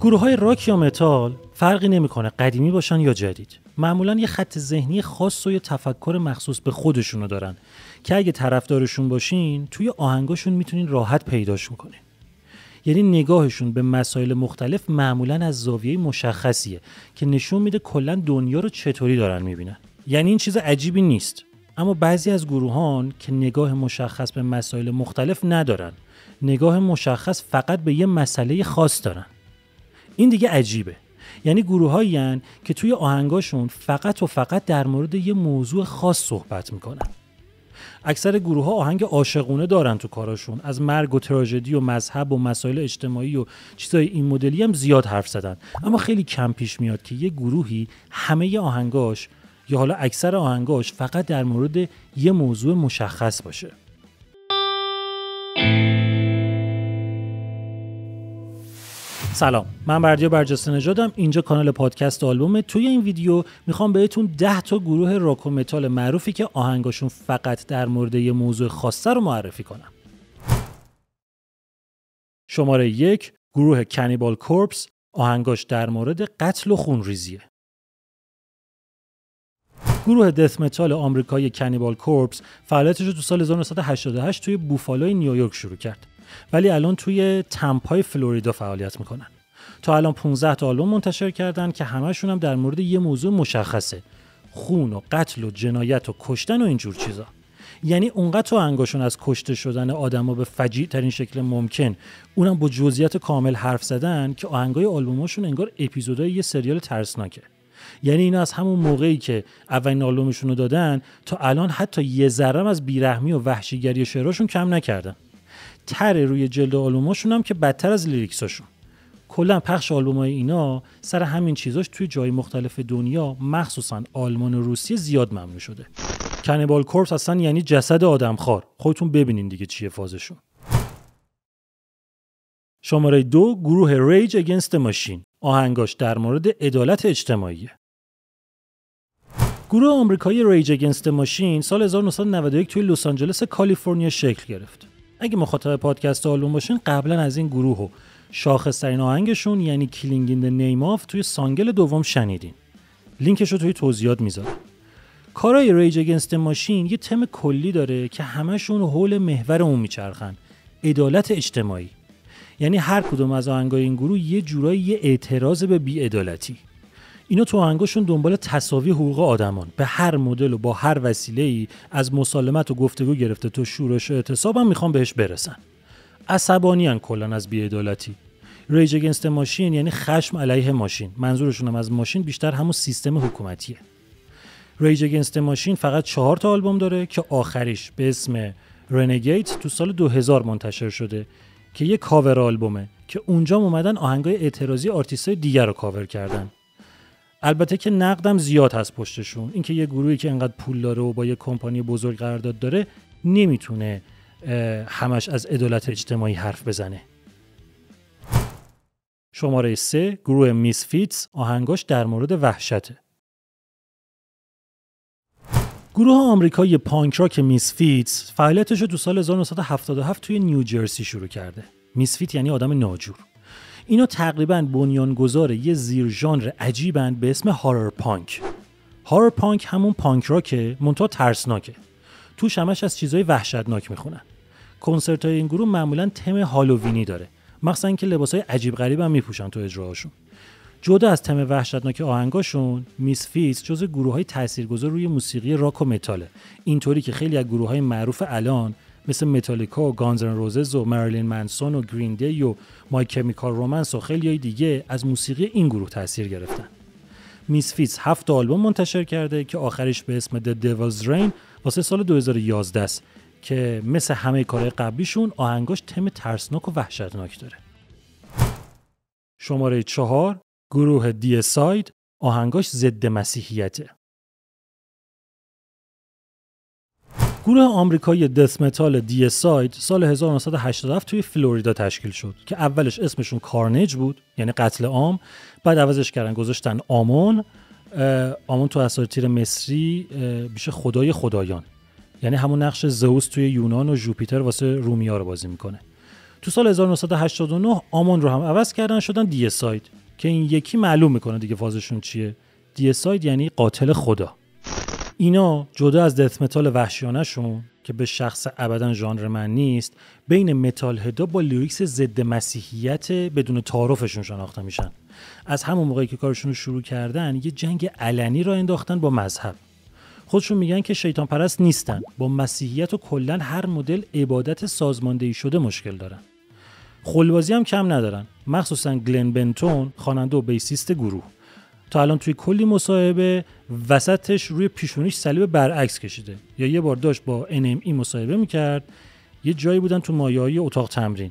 گروه های راک یا متال فرقی نمیکنه قدیمی باشن یا جدید معمولا یه خط ذهنی خاص و یه تفکر مخصوص به خودشونو دارن که اگه طرفدارشون باشین توی آهنگاشون میتونین راحت پیداش کنین یعنی نگاهشون به مسائل مختلف معمولا از زاویه مشخصیه که نشون میده کلا دنیا رو چطوری دارن میبینن یعنی این چیز عجیبی نیست اما بعضی از گروهان که نگاه مشخص به مسائل مختلف ندارن نگاه مشخص فقط به یه مسئله خاص دارن این دیگه عجیبه یعنی گروه هایی که توی آهنگاشون فقط و فقط در مورد یه موضوع خاص صحبت میکنن اکثر گروه ها آهنگ عاشقونه دارن تو کاراشون از مرگ و تراژدی و مذهب و مسائل اجتماعی و چیزای این مدلی هم زیاد حرف زدن اما خیلی کم پیش میاد که یه گروهی همه آهنگاش یا حالا اکثر آهنگاش فقط در مورد یه موضوع مشخص باشه سلام من بردیا برجسته نژادم اینجا کانال پادکست آلبومه توی این ویدیو میخوام بهتون 10 تا گروه راک و متال معروفی که آهنگاشون فقط در مورد یه موضوع خاصه رو معرفی کنم شماره یک گروه کنیبال کورپس آهنگاش در مورد قتل و خونریزیه گروه دث متال آمریکایی کنیبال کورپس فعالیتش رو تو سال 1988 توی بوفالوی نیویورک شروع کرد ولی الان توی تمپای فلوریدا فعالیت میکنن تا الان 15 تا آلبوم منتشر کردن که همهشون هم در مورد یه موضوع مشخصه خون و قتل و جنایت و کشتن و اینجور چیزا یعنی اونقدر تو انگاشون از کشته شدن آدما به فجیع ترین شکل ممکن اونم با جزئیات کامل حرف زدن که آهنگای آلبوماشون انگار اپیزودای یه سریال ترسناکه یعنی اینا از همون موقعی که اولین آلبومشون رو دادن تا الان حتی یه ذره از بیرحمی و وحشیگری شعراشون کم نکردن تره روی جلد آلبوماشون هم که بدتر از لیریکساشون کلا پخش آلبوم های اینا سر همین چیزاش توی جای مختلف دنیا مخصوصا آلمان و روسیه زیاد ممنوع شده کنیبال کورپس اصلا یعنی جسد آدم خار. خودتون ببینین دیگه چیه فازشون شماره دو گروه ریج اگنست ماشین آهنگاش در مورد عدالت اجتماعیه گروه آمریکایی ریج اگنست ماشین سال 1991 توی لس آنجلس کالیفرنیا شکل گرفت اگه مخاطب پادکست آلبوم باشین قبلا از این گروه و ترین آهنگشون یعنی کلینگ این نیم توی سانگل دوم شنیدین لینکش رو توی توضیحات میذارم کارای ریج اگنست ماشین یه تم کلی داره که همشون حول محور اون میچرخن عدالت اجتماعی یعنی هر کدوم از آهنگای این گروه یه جورایی یه اعتراض به بیعدالتی اینا تو آهنگاشون دنبال تصاوی حقوق آدمان به هر مدل و با هر وسیله ای از مسالمت و گفتگو گرفته تا شورش و اعتصاب هم میخوان بهش برسن عصبانی کلا از بیعدالتی ریج اگینست ماشین یعنی خشم علیه ماشین منظورشون هم از ماشین بیشتر همون سیستم حکومتیه ریج اگینست ماشین فقط چهار تا آلبوم داره که آخریش به اسم رنگیت تو سال 2000 منتشر شده که یه کاور آلبومه که اونجا اومدن آهنگای اعتراضی های دیگر رو کاور کردن البته که نقدم زیاد هست پشتشون اینکه یه گروهی که انقدر پول داره و با یه کمپانی بزرگ قرارداد داره نمیتونه همش از عدالت اجتماعی حرف بزنه شماره 3 گروه میسفیتس آهنگاش در مورد وحشته. گروه آمریکایی پانک راک میسفیتس فعالیتش رو تو سال 1977 توی نیوجرسی شروع کرده. میسفیت یعنی آدم ناجور. اینا تقریبا بنیانگذار یه زیر ژانر عجیبند به اسم هارر پانک. هارر پانک همون پانک راکه مونتا ترسناکه. توش همش از چیزای وحشتناک میخونن. کنسرت های این گروه معمولا تم هالووینی داره مخصوصا اینکه لباسهای عجیب غریب هم میپوشن تو اجراهاشون جدا از تم وحشتناک آهنگاشون میس جز گروه های تاثیرگذار روی موسیقی راک و متاله اینطوری که خیلی از گروه های معروف الان مثل متالیکا و گانزن روزز و مریلین منسون و گرین دی و مای کمیکال رومنس و خیلی دیگه از موسیقی این گروه تاثیر گرفتن میس فیس هفت آلبوم منتشر کرده که آخرش به اسم The Devil's Rain واسه سال 2011 است که مثل همه کارهای قبلیشون آهنگاش تم ترسناک و وحشتناک داره شماره چهار گروه دی ساید آهنگاش ضد مسیحیته گروه آمریکایی دث متال دی ساید سال 1987 توی فلوریدا تشکیل شد که اولش اسمشون کارنج بود یعنی قتل عام بعد عوضش کردن گذاشتن آمون آمون تو اساطیر مصری میشه خدای خدایان یعنی همون نقش زئوس توی یونان و جوپیتر واسه رومیا رو بازی میکنه تو سال 1989 آمون رو هم عوض کردن شدن دی ساید که این یکی معلوم میکنه دیگه فازشون چیه دی ساید یعنی قاتل خدا اینا جدا از دث متال وحشیانه که به شخص ابدا ژانر من نیست بین متال هدا با لیریکس ضد مسیحیت بدون تعارفشون شناخته میشن از همون موقعی که کارشون رو شروع کردن یه جنگ علنی را انداختن با مذهب خودشون میگن که شیطان پرست نیستن با مسیحیت و کلا هر مدل عبادت سازماندهی شده مشکل دارن خلبازی هم کم ندارن مخصوصا گلن بنتون خواننده و بیسیست گروه تا الان توی کلی مصاحبه وسطش روی پیشونیش صلیب برعکس کشیده یا یه بار داشت با NME مصاحبه میکرد یه جایی بودن تو مایه اتاق تمرین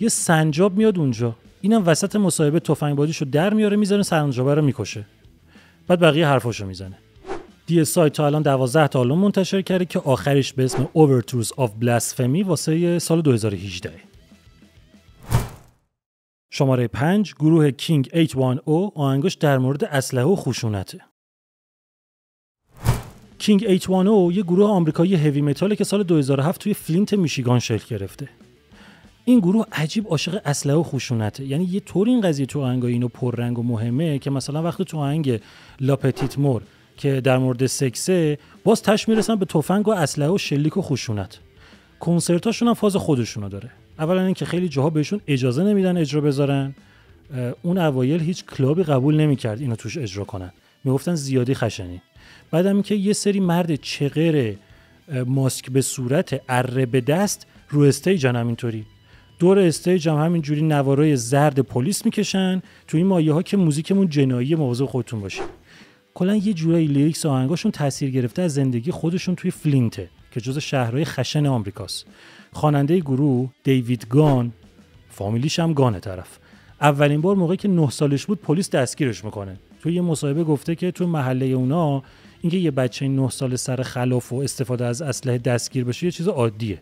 یه سنجاب میاد اونجا اینم وسط مصاحبه تفنگ بازیشو در میاره میزنه سنجابه رو میکشه بعد بقیه حرفاشو میزنه دی سایت تا الان 12 تا آلبوم منتشر کرده که آخرش به اسم Overtures of Blasphemy واسه سال 2018 شماره 5 گروه کینگ 81O آهنگش در مورد اسلحه و خشونته. کینگ 81O یه گروه آمریکایی هوی متاله که سال 2007 توی فلینت میشیگان شکل گرفته. این گروه عجیب عاشق اسلحه و خوشونته یعنی یه طور این قضیه تو آهنگای اینو پررنگ و مهمه که مثلا وقتی تو آهنگ لاپتیت مور که در مورد سکسه باز تش میرسن به تفنگ و اسلحه و شلیک و خشونت کنسرتاشون هم فاز خودشونو داره اولا اینکه خیلی جاها بهشون اجازه نمیدن اجرا بذارن اون اوایل هیچ کلابی قبول نمیکرد اینو توش اجرا کنن میگفتن زیادی خشنی بعدم که یه سری مرد چغر ماسک به صورت اره به دست رو استیج هم اینطوری دور استیج هم همینجوری نوارای زرد پلیس میکشن تو این مایه ها که موزیکمون جنایی موضوع خودتون باشه کلا یه جورایی لیریکس آهنگاشون تاثیر گرفته از زندگی خودشون توی فلینته که جز شهرهای خشن آمریکاست. خواننده گروه دیوید گان فامیلیش هم گانه طرف اولین بار موقعی که 9 سالش بود پلیس دستگیرش میکنه توی یه مصاحبه گفته که تو محله اونا اینکه یه بچه 9 سال سر خلاف و استفاده از اسلحه دستگیر بشه یه چیز عادیه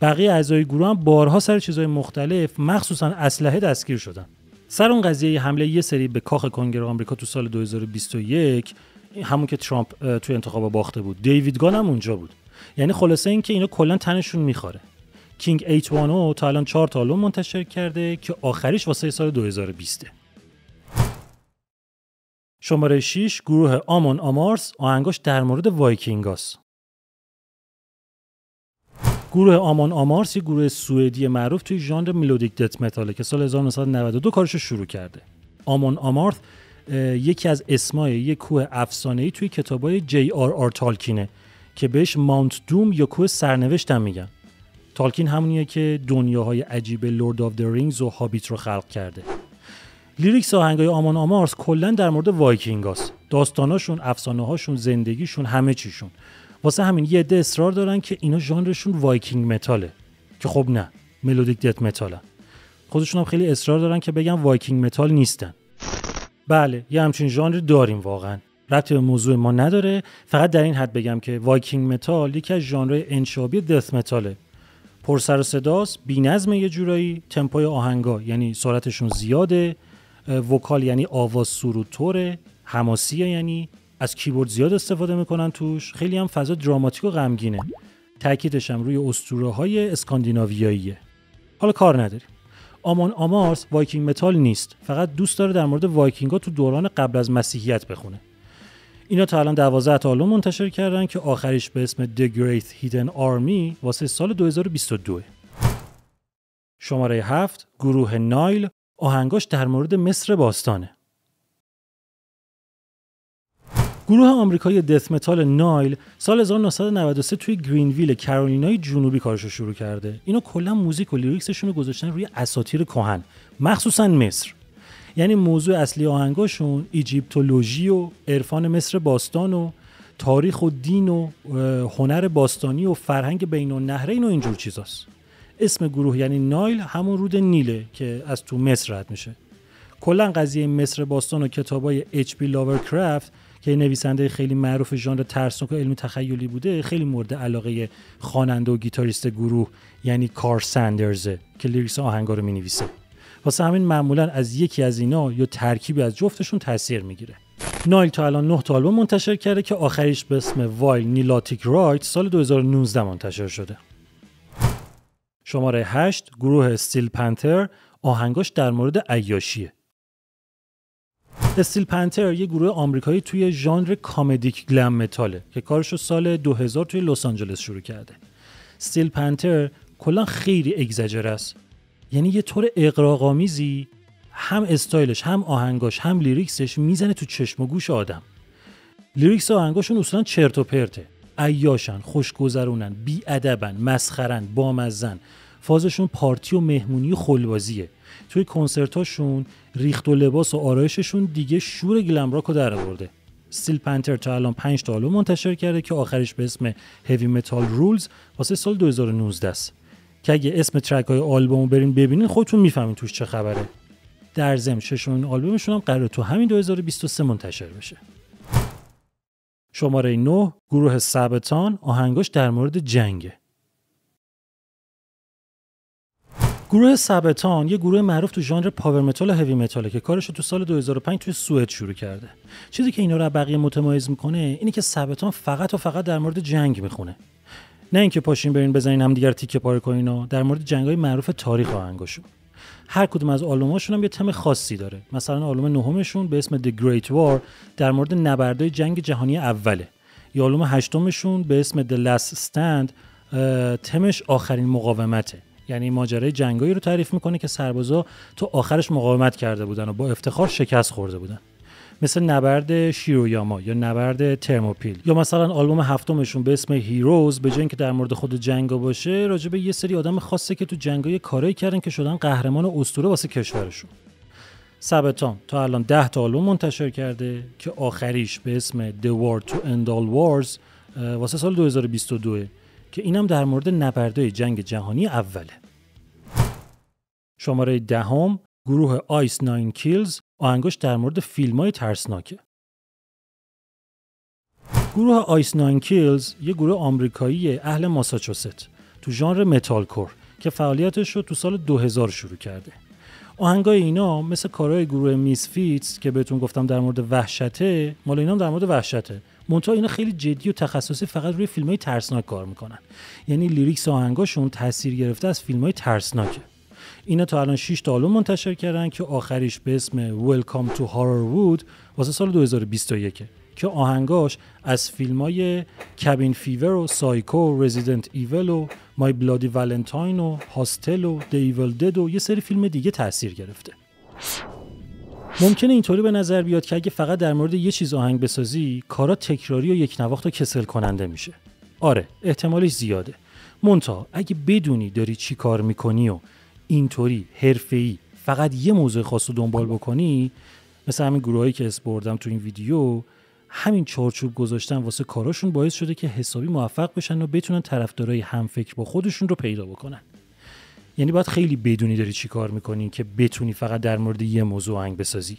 بقیه اعضای گروه هم بارها سر چیزهای مختلف مخصوصا اسلحه دستگیر شدن سر اون قضیه حمله یه سری به کاخ کنگره آمریکا تو سال 2021 همون که ترامپ توی انتخاب باخته بود دیوید گان هم اونجا بود یعنی خلاصه اینکه اینو کلا تنشون میخوره کینگ او تا الان 4 تا آلبوم منتشر کرده که آخریش واسه سال 2020 شماره 6 گروه آمون آمارس آهنگاش در مورد وایکینگاس. گروه آمون آمارس یه گروه سوئدی معروف توی ژانر ملودیک دت متاله که سال 1992 کارش شروع کرده آمون آمارث یکی از اسمای یک کوه افسانه‌ای توی کتابای جی آر آر تالکینه که بهش ماونت دوم یا کوه سرنوشتم میگن تالکین همونیه که دنیاهای عجیب لورد آف در رینگز و هابیت رو خلق کرده لیریکس آهنگای آمان آمارس کلا در مورد وایکینگاست داستاناشون افسانه هاشون زندگیشون همه چیشون واسه همین یه عده اصرار دارن که اینا ژانرشون وایکینگ متاله که خب نه ملودیک دت متالن خودشون هم خیلی اصرار دارن که بگن وایکینگ متال نیستن بله یه همچین ژانر داریم واقعا ربطی به موضوع ما نداره فقط در این حد بگم که وایکینگ متال یکی از ژانرهای انشابی دث متاله پر سر و صداست بی‌نظم یه جورایی تمپوی آهنگا یعنی سرعتشون زیاده وکال یعنی آواز طوره حماسیه یعنی از کیبورد زیاد استفاده میکنن توش خیلی هم فضا دراماتیک و غمگینه تاکیدش هم روی اسطوره های اسکاندیناویاییه حالا کار نداریم آمان آمارس وایکینگ متال نیست فقط دوست داره در مورد وایکینگ ها تو دوران قبل از مسیحیت بخونه اینا تا الان 12 تا آلبوم منتشر کردن که آخریش به اسم The Great Hidden Army واسه سال 2022 شماره 7 گروه نایل آهنگاش در مورد مصر باستانه گروه آمریکایی دث متال نایل سال 1993 توی گرینویل کارولینای جنوبی کارشو شروع کرده. اینا کلا موزیک و لیریکسشون رو گذاشتن روی اساطیر کهن، مخصوصا مصر. یعنی موضوع اصلی آهنگاشون ایجیپتولوژی و عرفان مصر باستان و تاریخ و دین و هنر باستانی و فرهنگ بین و نهرین و اینجور چیزاست اسم گروه یعنی نایل همون رود نیله که از تو مصر رد میشه کلا قضیه مصر باستان و کتابای اچ پی لاورکرافت که نویسنده خیلی معروف ژانر ترسناک و علمی تخیلی بوده خیلی مورد علاقه خواننده و گیتاریست گروه یعنی کار سندرزه که لیریکس آهنگا رو نویسه واسه همین معمولا از یکی از اینا یا ترکیبی از جفتشون تاثیر میگیره نایل تا الان 9 تا آلبوم منتشر کرده که آخریش به اسم وایل نیلاتیک رایت سال 2019 منتشر شده شماره 8 گروه استیل پنتر آهنگاش در مورد عیاشیه استیل پنتر یه گروه آمریکایی توی ژانر کامدیک گلم متاله که کارش رو سال 2000 توی لس آنجلس شروع کرده استیل پنتر کلا خیلی اگزاجر است یعنی یه طور اقراقامیزی هم استایلش هم آهنگاش هم لیریکسش میزنه تو چشم و گوش آدم لیریکس آهنگاشون اصلا چرت و پرته عیاشن خوشگذرونن بیادبن مسخرن بامزن فازشون پارتی و مهمونی و خلبازیه توی کنسرتاشون ریخت و لباس و آرایششون دیگه شور گلم راکو در آورده سیل پنتر تا الان 5 تا آلبوم منتشر کرده که آخرش به اسم هوی متال رولز واسه سال 2019 است که اگه اسم ترک های آلبوم رو برین ببینین خودتون میفهمین توش چه خبره در ضمن ششمین آلبومشون هم قرار تو همین 2023 منتشر بشه شماره 9 گروه سبتان آهنگاش در مورد جنگه گروه سبتان یه گروه معروف تو ژانر پاور متال و هوی که کارش رو تو سال 2005 توی سوئد شروع کرده. چیزی که اینا رو بقیه متمایز میکنه اینه که سبتان فقط و فقط در مورد جنگ میخونه. نه اینکه پاشین برین بزنین هم دیگر تیکه پاره کنین و در مورد های معروف تاریخ آهنگاشون هر کدوم از آلبوماشون هم یه تم خاصی داره مثلا آلوم نهمشون به اسم The Great War در مورد نبردهای جنگ جهانی اوله یا آلوم هشتمشون به اسم The Last Stand تمش آخرین مقاومته یعنی ماجرای جنگایی رو تعریف میکنه که سربازا تا آخرش مقاومت کرده بودن و با افتخار شکست خورده بودن مثل نبرد شیرویاما یا نبرد ترموپیل یا مثلا آلبوم هفتمشون به اسم هیروز به جنگ که در مورد خود جنگا باشه راجبه یه سری آدم خاصه که تو جنگای کارایی کردن که شدن قهرمان و اسطوره واسه کشورشون سبتان تا الان ده تا آلبوم منتشر کرده که آخریش به اسم The War to End All Wars واسه سال 2022 که اینم در مورد نبرده جنگ جهانی اوله شماره دهم ده گروه آیس 9 کیلز آهنگاش در مورد فیلم های ترسناکه گروه آیس ناین کیلز یه گروه آمریکایی اهل ماساچوست تو ژانر متال کور که فعالیتش رو تو سال 2000 شروع کرده آهنگای اینا مثل کارهای گروه میسفیتس که بهتون گفتم در مورد وحشته مال اینا در مورد وحشته منتها اینا خیلی جدی و تخصصی فقط روی فیلم های ترسناک کار میکنن یعنی لیریکس آهنگاشون تاثیر گرفته از فیلم های ترسناکه اینا تا الان 6 تا آلبوم منتشر کردن که آخریش به اسم Welcome to Horrorwood واسه سال 2021 که آهنگاش از فیلم های کبین فیور و سایکو و رزیدنت ایول و مای بلادی ولنتاین و هاستل و دیول ایول و یه سری فیلم دیگه تاثیر گرفته ممکنه اینطوری به نظر بیاد که اگه فقط در مورد یه چیز آهنگ بسازی کارا تکراری و یک نواخت و کسل کننده میشه آره احتمالش زیاده مونتا اگه بدونی داری چی کار میکنی و اینطوری حرفه‌ای فقط یه موضوع خاص رو دنبال بکنی مثل همین گروهایی که اسپردم تو این ویدیو همین چارچوب گذاشتن واسه کاراشون باعث شده که حسابی موفق بشن و بتونن طرفدارای همفکر با خودشون رو پیدا بکنن یعنی باید خیلی بدونی داری چی کار میکنی که بتونی فقط در مورد یه موضوع انگ بسازی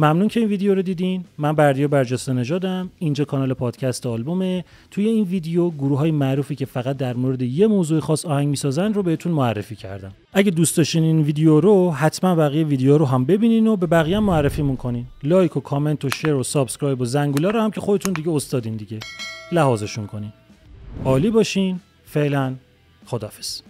ممنون که این ویدیو رو دیدین من بردیا برجسته نژادم اینجا کانال پادکست آلبومه توی این ویدیو گروه های معروفی که فقط در مورد یه موضوع خاص آهنگ میسازن رو بهتون معرفی کردم اگه دوست داشتین این ویدیو رو حتما بقیه ویدیو رو هم ببینین و به بقیه هم مون کنین لایک و کامنت و شیر و سابسکرایب و زنگوله رو هم که خودتون دیگه استادین دیگه لحاظشون کنین عالی باشین فعلا خدافظ